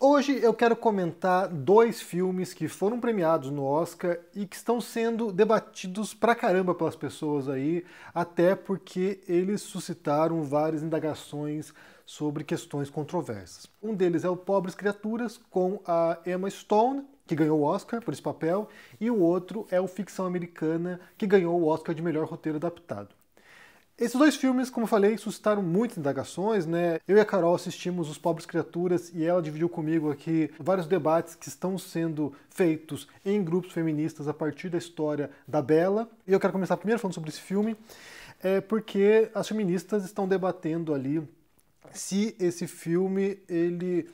Hoje eu quero comentar dois filmes que foram premiados no Oscar e que estão sendo debatidos pra caramba pelas pessoas aí, até porque eles suscitaram várias indagações sobre questões controversas. Um deles é o Pobres Criaturas, com a Emma Stone, que ganhou o Oscar por esse papel, e o outro é o Ficção Americana, que ganhou o Oscar de melhor roteiro adaptado. Esses dois filmes, como eu falei, suscitaram muitas indagações, né? Eu e a Carol assistimos Os Pobres Criaturas e ela dividiu comigo aqui vários debates que estão sendo feitos em grupos feministas a partir da história da Bela. E eu quero começar primeiro falando sobre esse filme, é porque as feministas estão debatendo ali se esse filme ele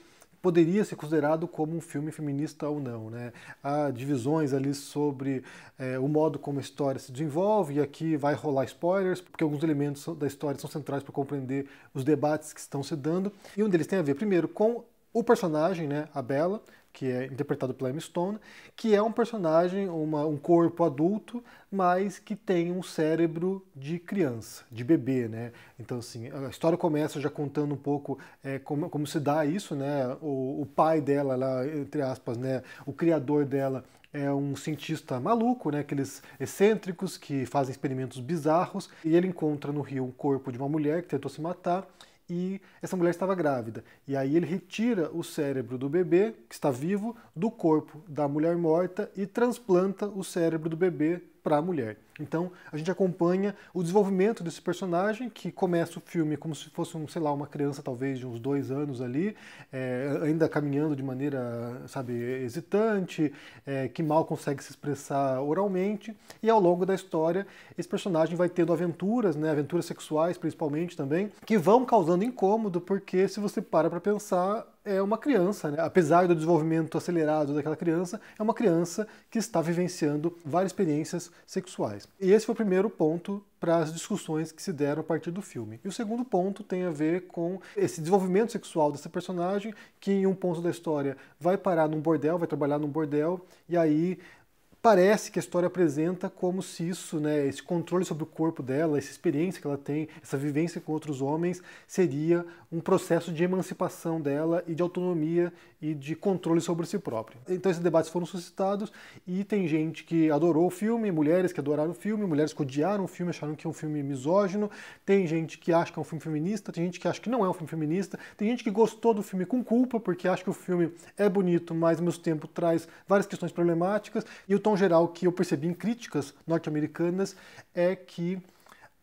poderia ser considerado como um filme feminista ou não. Né? Há divisões ali sobre é, o modo como a história se desenvolve, e aqui vai rolar spoilers, porque alguns elementos da história são centrais para compreender os debates que estão se dando. E um deles tem a ver, primeiro, com o personagem, né, a Bela, que é interpretado pela Emma Stone, que é um personagem, uma, um corpo adulto, mas que tem um cérebro de criança, de bebê, né? Então, assim, a história começa já contando um pouco é, como, como, se dá isso, né? O, o pai dela, lá entre aspas, né? O criador dela é um cientista maluco, né? Aqueles excêntricos que fazem experimentos bizarros. E ele encontra no rio um corpo de uma mulher que tentou se matar e essa mulher estava grávida. E aí ele retira o cérebro do bebê, que está vivo, do corpo da mulher morta e transplanta o cérebro do bebê para a mulher. Então a gente acompanha o desenvolvimento desse personagem que começa o filme como se fosse, um, sei lá, uma criança talvez de uns dois anos ali, é, ainda caminhando de maneira, sabe, hesitante, é, que mal consegue se expressar oralmente. E ao longo da história esse personagem vai tendo aventuras, né, aventuras sexuais principalmente também, que vão causando incômodo porque se você para para pensar é uma criança, né? apesar do desenvolvimento acelerado daquela criança, é uma criança que está vivenciando várias experiências sexuais. E esse foi o primeiro ponto para as discussões que se deram a partir do filme. E o segundo ponto tem a ver com esse desenvolvimento sexual dessa personagem, que em um ponto da história vai parar num bordel, vai trabalhar num bordel, e aí parece que a história apresenta como se isso, né, esse controle sobre o corpo dela, essa experiência que ela tem, essa vivência com outros homens, seria um processo de emancipação dela e de autonomia e de controle sobre si própria. Então esses debates foram suscitados e tem gente que adorou o filme, mulheres que adoraram o filme, mulheres que odiaram o filme, acharam que é um filme misógino, tem gente que acha que é um filme feminista, tem gente que acha que não é um filme feminista, tem gente que gostou do filme com culpa porque acha que o filme é bonito, mas ao mesmo tempo traz várias questões problemáticas e o Tom geral que eu percebi em críticas norte-americanas é que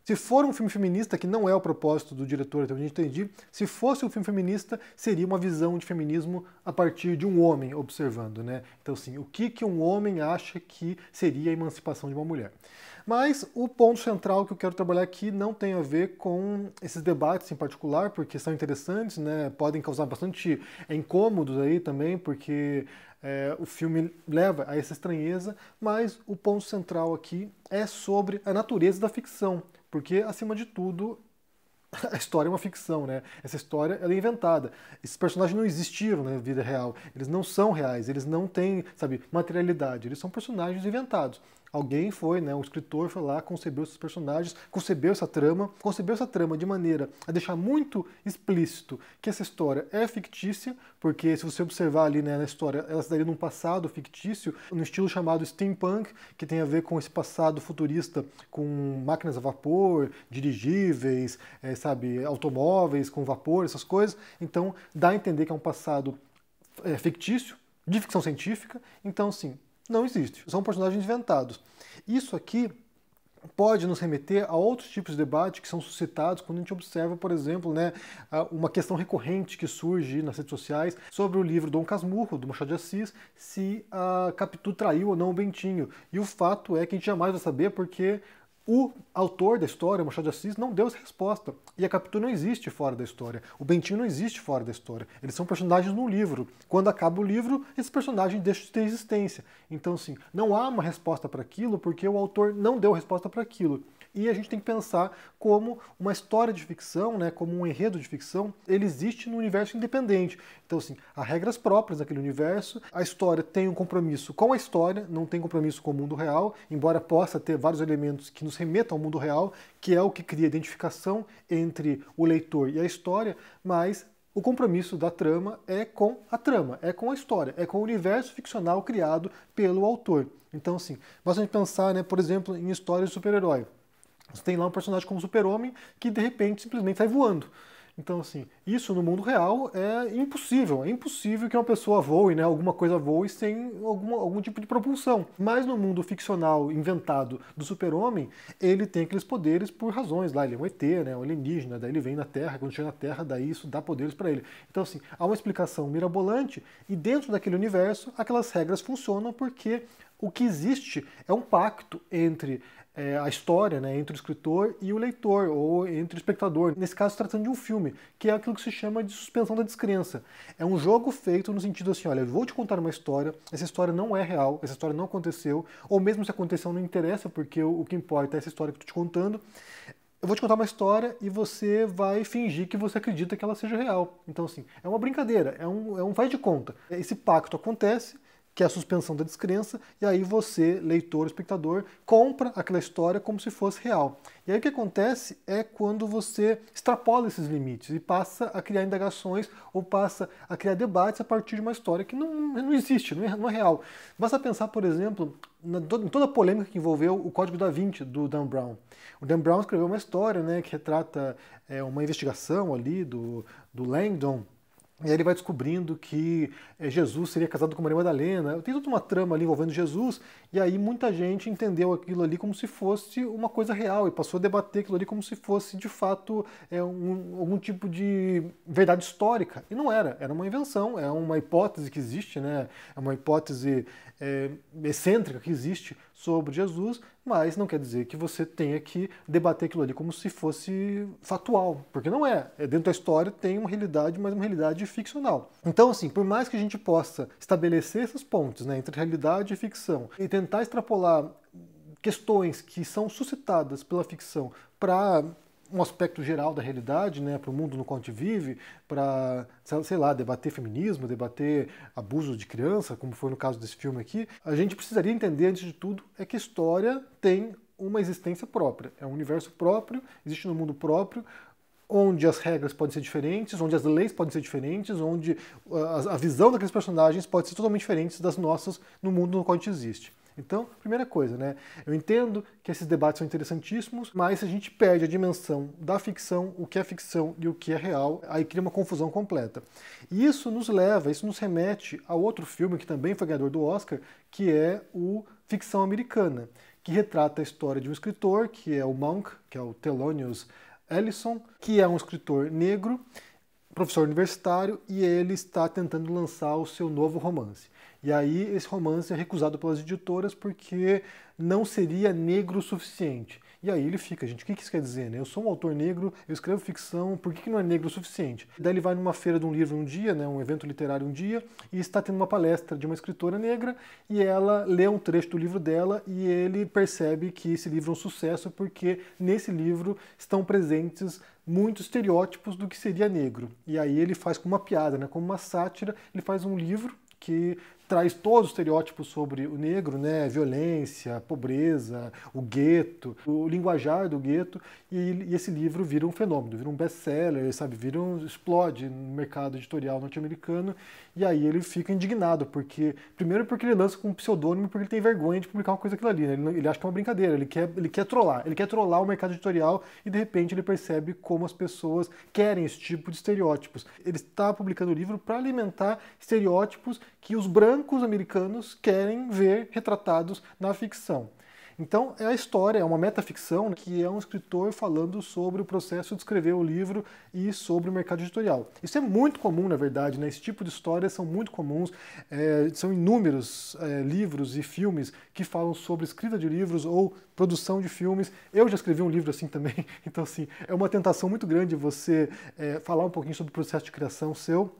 se for um filme feminista, que não é o propósito do diretor, até onde eu entendi, se fosse um filme feminista, seria uma visão de feminismo a partir de um homem observando, né? Então, assim, o que, que um homem acha que seria a emancipação de uma mulher. Mas o ponto central que eu quero trabalhar aqui não tem a ver com esses debates em particular, porque são interessantes, né? Podem causar bastante incômodos aí também, porque é, o filme leva a essa estranheza, mas o ponto central aqui é sobre a natureza da ficção, porque acima de tudo a história é uma ficção, né? Essa história é inventada. Esses personagens não existiram na vida real, eles não são reais, eles não têm, sabe, materialidade, eles são personagens inventados. Alguém foi, né, um escritor foi lá, concebeu esses personagens, concebeu essa trama, concebeu essa trama de maneira a deixar muito explícito que essa história é fictícia, porque se você observar ali né, na história, ela se daria num passado fictício, no estilo chamado steampunk, que tem a ver com esse passado futurista com máquinas a vapor, dirigíveis, é, sabe, automóveis com vapor, essas coisas. Então dá a entender que é um passado é, fictício, de ficção científica. Então, sim, não existe. São personagens inventados. Isso aqui pode nos remeter a outros tipos de debate que são suscitados quando a gente observa, por exemplo, né, uma questão recorrente que surge nas redes sociais sobre o livro Dom Casmurro, do Machado de Assis, se a Capitu traiu ou não o Bentinho. E o fato é que a gente jamais vai saber porque o autor da história, Machado de Assis, não deu essa resposta. E a Capitu não existe fora da história. O Bentinho não existe fora da história. Eles são personagens num livro. Quando acaba o livro, esse personagem deixa de ter existência. Então, assim, não há uma resposta para aquilo porque o autor não deu resposta para aquilo e a gente tem que pensar como uma história de ficção, né, como um enredo de ficção, ele existe no universo independente. Então, assim, há regras próprias naquele universo, a história tem um compromisso com a história, não tem compromisso com o mundo real, embora possa ter vários elementos que nos remetam ao mundo real, que é o que cria a identificação entre o leitor e a história, mas o compromisso da trama é com a trama, é com a história, é com o universo ficcional criado pelo autor. Então, assim, basta a gente pensar, né, por exemplo, em histórias de super-herói. Você tem lá um personagem como super-homem que de repente simplesmente sai voando. Então, assim, isso no mundo real é impossível. É impossível que uma pessoa voe, né? Alguma coisa voe sem alguma, algum tipo de propulsão. Mas no mundo ficcional inventado do super-homem, ele tem aqueles poderes por razões. Lá ele é um ET, né? Um alienígena, daí ele vem na Terra, quando chega na Terra, daí isso dá poderes para ele. Então, assim, há uma explicação mirabolante e dentro daquele universo, aquelas regras funcionam porque o que existe é um pacto entre é, a história né, entre o escritor e o leitor, ou entre o espectador. Nesse caso, tratando de um filme, que é aquilo que se chama de suspensão da descrença. É um jogo feito no sentido assim: olha, eu vou te contar uma história, essa história não é real, essa história não aconteceu, ou mesmo se aconteceu, não interessa, porque o, o que importa é essa história que eu estou te contando. Eu vou te contar uma história e você vai fingir que você acredita que ela seja real. Então, assim, é uma brincadeira, é um, é um vai de conta. Esse pacto acontece que é a suspensão da descrença, e aí você, leitor, espectador, compra aquela história como se fosse real. E aí o que acontece é quando você extrapola esses limites e passa a criar indagações ou passa a criar debates a partir de uma história que não, não existe, não é, não é real. Basta pensar, por exemplo, na, em toda a polêmica que envolveu o Código da Vinci do Dan Brown. O Dan Brown escreveu uma história né, que retrata é, uma investigação ali do, do Langdon, e aí ele vai descobrindo que eh, Jesus seria casado com Maria Madalena. Tem toda uma trama ali envolvendo Jesus, e aí muita gente entendeu aquilo ali como se fosse uma coisa real e passou a debater aquilo ali como se fosse de fato é, um, algum tipo de verdade histórica. E não era, era uma invenção, é uma hipótese que existe, né? é uma hipótese é, excêntrica que existe sobre Jesus, mas não quer dizer que você tenha que debater aquilo ali como se fosse factual, porque não é. é dentro da história tem uma realidade, mas uma realidade ficcional. Então, assim, por mais que a gente possa estabelecer esses pontos né, entre realidade e ficção e tentar extrapolar questões que são suscitadas pela ficção para um aspecto geral da realidade, né, para o mundo no qual a gente vive, para, sei lá, debater feminismo, debater abuso de criança, como foi no caso desse filme aqui, a gente precisaria entender, antes de tudo, é que história tem uma existência própria, é um universo próprio, existe no um mundo próprio, onde as regras podem ser diferentes, onde as leis podem ser diferentes, onde ah, a visão daqueles personagens pode ser totalmente diferente das nossas no mundo no qual a gente existe. Então, primeira coisa, né? Eu entendo que esses debates são interessantíssimos, mas se a gente perde a dimensão da ficção, o que é ficção e o que é real, aí cria uma confusão completa. E isso nos leva, isso nos remete a outro filme que também foi ganhador do Oscar, que é o Ficção Americana, que retrata a história de um escritor, que é o Monk, que é o Thelonious Ellison, que é um escritor negro professor universitário e ele está tentando lançar o seu novo romance. E aí esse romance é recusado pelas editoras porque não seria negro o suficiente. E aí ele fica, gente, o que isso quer dizer? Né? Eu sou um autor negro, eu escrevo ficção, por que, não é negro o suficiente? Daí ele vai numa feira de um livro um dia, né, um evento literário um dia, e está tendo uma palestra de uma escritora negra, e ela lê um trecho do livro dela e ele percebe que esse livro é um sucesso porque nesse livro estão presentes muitos estereótipos do que seria negro. E aí ele faz com uma piada, né, como uma sátira, ele faz um livro que traz todos os estereótipos sobre o negro, né? Violência, pobreza, o gueto, o linguajar do gueto, e, e esse livro vira um fenômeno, vira um best-seller, sabe? Vira um, explode no mercado editorial norte-americano, e aí ele fica indignado, porque, primeiro porque ele lança com um pseudônimo, porque ele tem vergonha de publicar uma coisa aquilo ali, né? ele, ele acha que é uma brincadeira, ele quer, ele quer trollar, ele quer trollar o mercado editorial, e de repente ele percebe como as pessoas querem esse tipo de estereótipos. Ele está publicando o livro para alimentar estereótipos que os brancos brancos americanos querem ver retratados na ficção. Então, é a história, é uma metaficção né, que é um escritor falando sobre o processo de escrever o livro e sobre o mercado editorial. Isso é muito comum, na verdade, né? esse tipo de histórias são muito comuns, é, são inúmeros é, livros e filmes que falam sobre escrita de livros ou produção de filmes. Eu já escrevi um livro assim também, então, assim, é uma tentação muito grande você é, falar um pouquinho sobre o processo de criação seu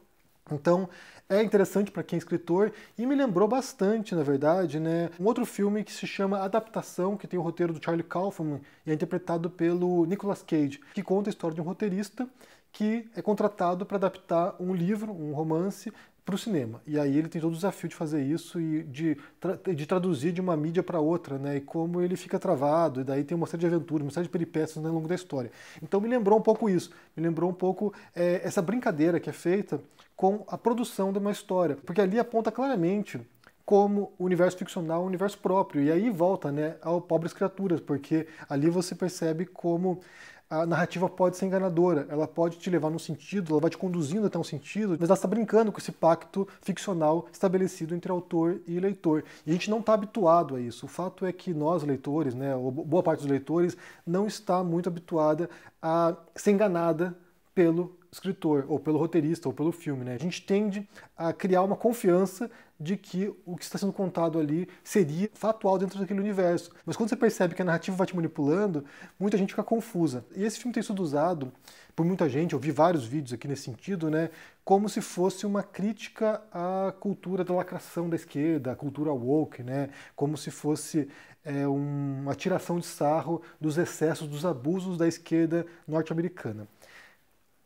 então é interessante para quem é escritor e me lembrou bastante, na verdade, né, um outro filme que se chama Adaptação, que tem o roteiro do Charlie Kaufman e é interpretado pelo Nicolas Cage, que conta a história de um roteirista que é contratado para adaptar um livro, um romance, para o cinema. E aí ele tem todo o desafio de fazer isso e de, tra de traduzir de uma mídia para outra, né? E como ele fica travado, e daí tem uma série de aventuras, uma série de peripécias né, ao longo da história. Então me lembrou um pouco isso, me lembrou um pouco é, essa brincadeira que é feita com a produção de uma história, porque ali aponta claramente como o universo ficcional, é um universo próprio. E aí volta né, ao Pobres Criaturas, porque ali você percebe como a narrativa pode ser enganadora, ela pode te levar num sentido, ela vai te conduzindo até um sentido, mas ela está brincando com esse pacto ficcional estabelecido entre autor e leitor. E a gente não está habituado a isso. O fato é que nós, leitores, né, boa parte dos leitores, não está muito habituada a ser enganada pelo escritor, ou pelo roteirista, ou pelo filme. Né? A gente tende a criar uma confiança de que o que está sendo contado ali seria factual dentro daquele universo. Mas quando você percebe que a narrativa vai te manipulando, muita gente fica confusa. E esse filme tem sido usado por muita gente, eu vi vários vídeos aqui nesse sentido, né? Como se fosse uma crítica à cultura da lacração da esquerda, à cultura woke, né? Como se fosse é, uma tiração de sarro dos excessos, dos abusos da esquerda norte-americana.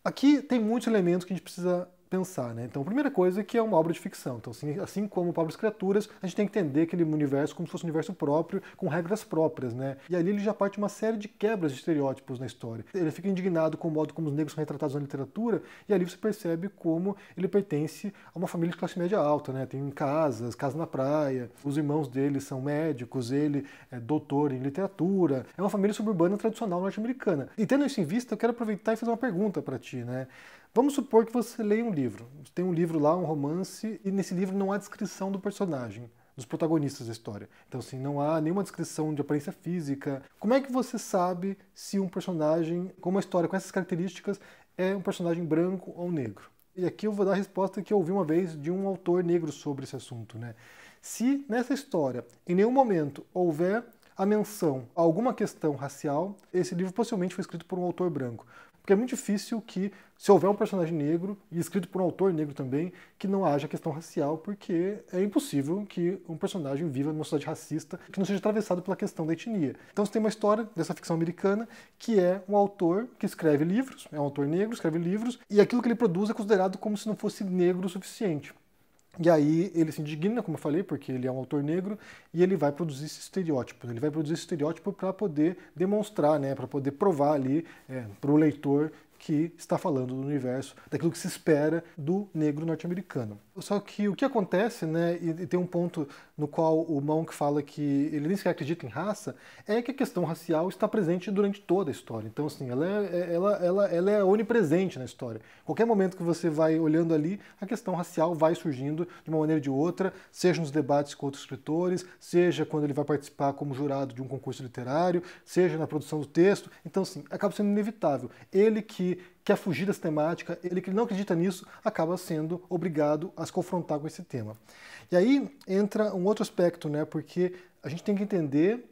Aqui tem muitos elementos que a gente precisa pensar, né? Então, a primeira coisa é que é uma obra de ficção. Então, assim, assim como Pobres Criaturas, a gente tem que entender aquele universo como se fosse um universo próprio, com regras próprias, né? E ali ele já parte uma série de quebras de estereótipos na história. Ele fica indignado com o modo como os negros são retratados na literatura, e ali você percebe como ele pertence a uma família de classe média alta, né? Tem casas, casa na praia, os irmãos dele são médicos, ele é doutor em literatura. É uma família suburbana tradicional norte-americana. E tendo isso em vista, eu quero aproveitar e fazer uma pergunta para ti, né? Vamos supor que você leia um livro. Tem um livro lá, um romance, e nesse livro não há descrição do personagem, dos protagonistas da história. Então, assim, não há nenhuma descrição de aparência física. Como é que você sabe se um personagem com uma história com essas características é um personagem branco ou negro? E aqui eu vou dar a resposta que eu ouvi uma vez de um autor negro sobre esse assunto, né? Se nessa história, em nenhum momento, houver a menção a alguma questão racial, esse livro possivelmente foi escrito por um autor branco. Porque é muito difícil que, se houver um personagem negro, e escrito por um autor negro também, que não haja questão racial, porque é impossível que um personagem viva numa sociedade racista que não seja atravessado pela questão da etnia. Então você tem uma história dessa ficção americana que é um autor que escreve livros, é um autor negro, escreve livros, e aquilo que ele produz é considerado como se não fosse negro o suficiente. E aí ele se indigna, como eu falei, porque ele é um autor negro, e ele vai produzir esse estereótipo. Né? Ele vai produzir esse estereótipo para poder demonstrar, né, para poder provar ali é, para o leitor que está falando do universo, daquilo que se espera do negro norte-americano. Só que o que acontece, né, e, e tem um ponto no qual o Monk fala que ele nem sequer acredita em raça, é que a questão racial está presente durante toda a história. Então, assim, ela é, é, ela, ela, ela é onipresente na história. Qualquer momento que você vai olhando ali, a questão racial vai surgindo de uma maneira ou de outra, seja nos debates com outros escritores, seja quando ele vai participar como jurado de um concurso literário, seja na produção do texto. Então, assim, acaba sendo inevitável. Ele que que quer fugir dessa temática, ele que não acredita nisso, acaba sendo obrigado a se confrontar com esse tema. E aí entra um outro aspecto, né? Porque a gente tem que entender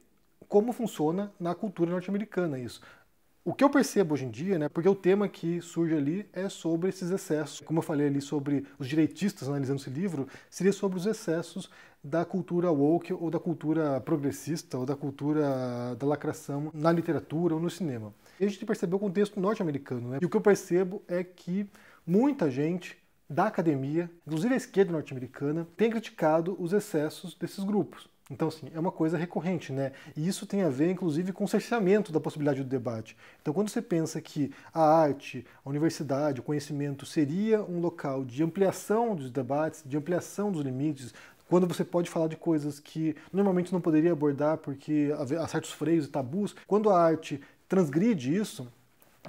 como funciona na cultura norte-americana isso. O que eu percebo hoje em dia, né, porque o tema que surge ali é sobre esses excessos. Como eu falei ali sobre os direitistas analisando esse livro, seria sobre os excessos da cultura woke ou da cultura progressista ou da cultura da lacração na literatura ou no cinema. E a gente percebeu o contexto norte-americano, né? E o que eu percebo é que muita gente da academia, inclusive a esquerda norte-americana, tem criticado os excessos desses grupos. Então, assim, é uma coisa recorrente, né? E isso tem a ver, inclusive, com o cerceamento da possibilidade do debate. Então, quando você pensa que a arte, a universidade, o conhecimento seria um local de ampliação dos debates, de ampliação dos limites, quando você pode falar de coisas que normalmente não poderia abordar porque há certos freios e tabus, quando a arte transgride isso,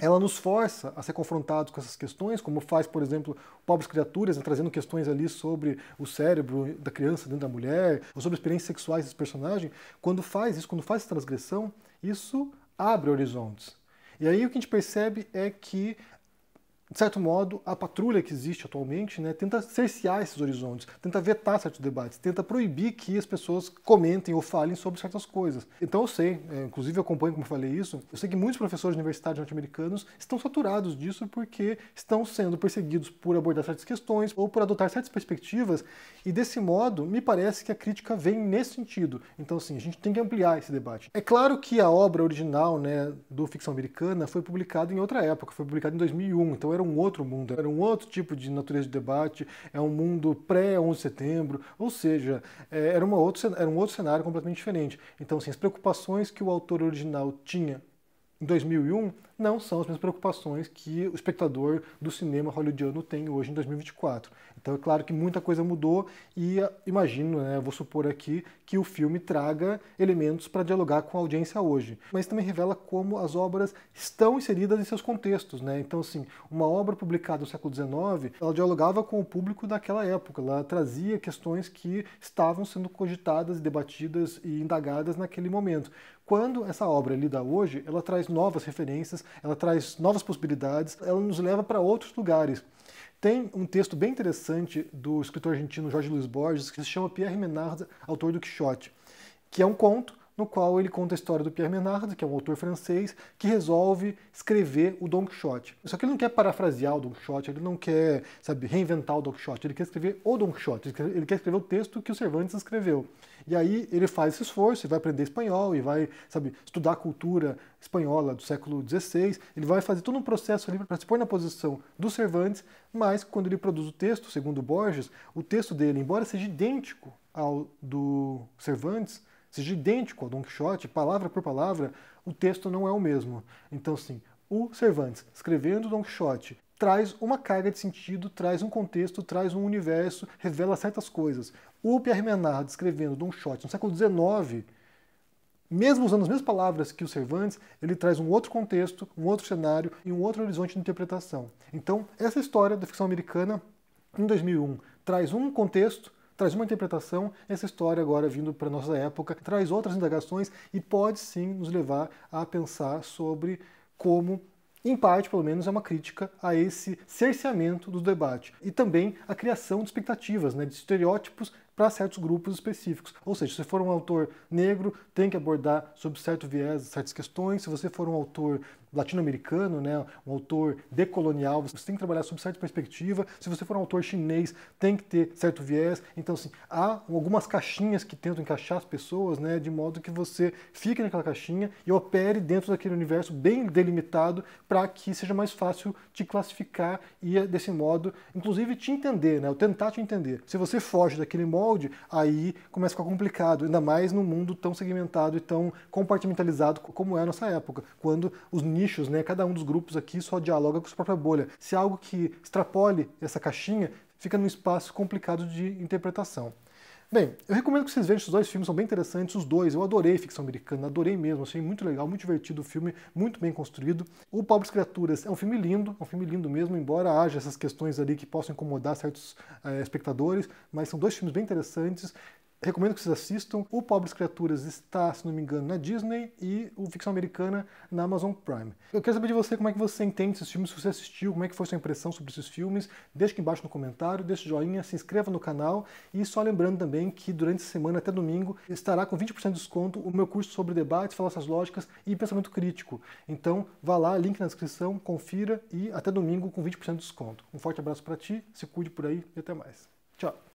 ela nos força a ser confrontados com essas questões, como faz, por exemplo, Pobres Criaturas, né, trazendo questões ali sobre o cérebro da criança dentro da mulher, ou sobre experiências sexuais desse personagem. Quando faz isso, quando faz essa transgressão, isso abre horizontes. E aí o que a gente percebe é que de certo modo, a patrulha que existe atualmente né, tenta cercear esses horizontes, tenta vetar certos debates, tenta proibir que as pessoas comentem ou falem sobre certas coisas. Então eu sei, é, inclusive eu acompanho como eu falei isso, eu sei que muitos professores de norte-americanos estão saturados disso porque estão sendo perseguidos por abordar certas questões ou por adotar certas perspectivas, e desse modo, me parece que a crítica vem nesse sentido. Então, assim, a gente tem que ampliar esse debate. É claro que a obra original né, do Ficção Americana foi publicada em outra época, foi publicada em 2001, então era um outro mundo, era um outro tipo de natureza de debate, é um mundo pré-11 de setembro, ou seja, é, era, uma outra, era um outro cenário completamente diferente. Então, assim, as preocupações que o autor original tinha em 2001 não são as mesmas preocupações que o espectador do cinema hollywoodiano tem hoje em 2024. Então é claro que muita coisa mudou e eh, imagino, né, vou supor aqui, que o filme traga elementos para dialogar com a audiência hoje. Mas também revela como as obras estão inseridas em seus contextos. Né? Então, assim, uma obra publicada no século XIX, ela dialogava com o público daquela época, ela trazia questões que estavam sendo cogitadas, debatidas e indagadas naquele momento. Quando essa obra é lida hoje, ela traz novas referências, ela traz novas possibilidades, ela nos leva para outros lugares. Tem um texto bem interessante do escritor argentino Jorge Luiz Borges que se chama Pierre Menard, autor do Quixote, que é um conto no qual ele conta a história do Pierre Menard, que é um autor francês, que resolve escrever o Don Quixote. Só que ele não quer parafrasear o Don Quixote, ele não quer, sabe, reinventar o Don Quixote, ele quer escrever o Don Quixote, ele quer escrever o texto que o Cervantes escreveu. E aí ele faz esse esforço, ele vai aprender espanhol e vai, sabe, estudar a cultura espanhola do século XVI, ele vai fazer todo um processo ali para se pôr na posição do Cervantes, mas quando ele produz o texto, segundo Borges, o texto dele, embora seja idêntico ao do Cervantes, seja idêntico a Don Quixote, palavra por palavra, o texto não é o mesmo. Então, sim, o Cervantes escrevendo Don Quixote traz uma carga de sentido, traz um contexto, traz um universo, revela certas coisas. O Pierre Menard escrevendo Don Quixote no século XIX, mesmo usando as mesmas palavras que o Cervantes, ele traz um outro contexto, um outro cenário e um outro horizonte de interpretação. Então, essa história da ficção americana, em 2001, traz um contexto, traz uma interpretação, essa história agora vindo para nossa época traz outras indagações e pode sim nos levar a pensar sobre como em parte, pelo menos, é uma crítica a esse cerceamento do debate e também a criação de expectativas, né, de estereótipos para certos grupos específicos. Ou seja, se for um autor negro, tem que abordar sobre certo viés certas questões. Se você for um autor latino-americano, né, um autor decolonial, você tem que trabalhar sob certa perspectiva. Se você for um autor chinês, tem que ter certo viés. Então, assim, há algumas caixinhas que tentam encaixar as pessoas, né, de modo que você fique naquela caixinha e opere dentro daquele universo bem delimitado para que seja mais fácil te classificar e, eh, desse modo, inclusive te entender, né, ou tentar te entender. Se você foge daquele molde, aí começa a ficar complicado, ainda mais num mundo tão segmentado e tão compartimentalizado como é a nossa época, quando os níveis nichos, né? Cada um dos grupos aqui só dialoga com sua própria bolha. Se é algo que extrapole essa caixinha, fica num espaço complicado de interpretação. Bem, eu recomendo que vocês vejam esses dois filmes, são bem interessantes, os dois. Eu adorei ficção americana, adorei mesmo, achei muito legal, muito divertido o filme, muito bem construído. O Pobres Criaturas é um filme lindo, é um filme lindo mesmo, embora haja essas questões ali que possam incomodar certos é, espectadores, mas são dois filmes bem interessantes Recomendo que vocês assistam. O Pobres Criaturas está, se não me engano, na Disney e o Ficção Americana na Amazon Prime. Eu quero saber de você como é que você entende esses filmes, se você assistiu, como é que foi sua impressão sobre esses filmes. Deixa aqui embaixo no comentário, deixa joinha, se inscreva no canal e só lembrando também que durante a semana até domingo estará com 20% de desconto o meu curso sobre debates, falácias lógicas e pensamento crítico. Então vá lá, link na descrição, confira e até domingo com 20% de desconto. Um forte abraço para ti, se cuide por aí e até mais. Tchau!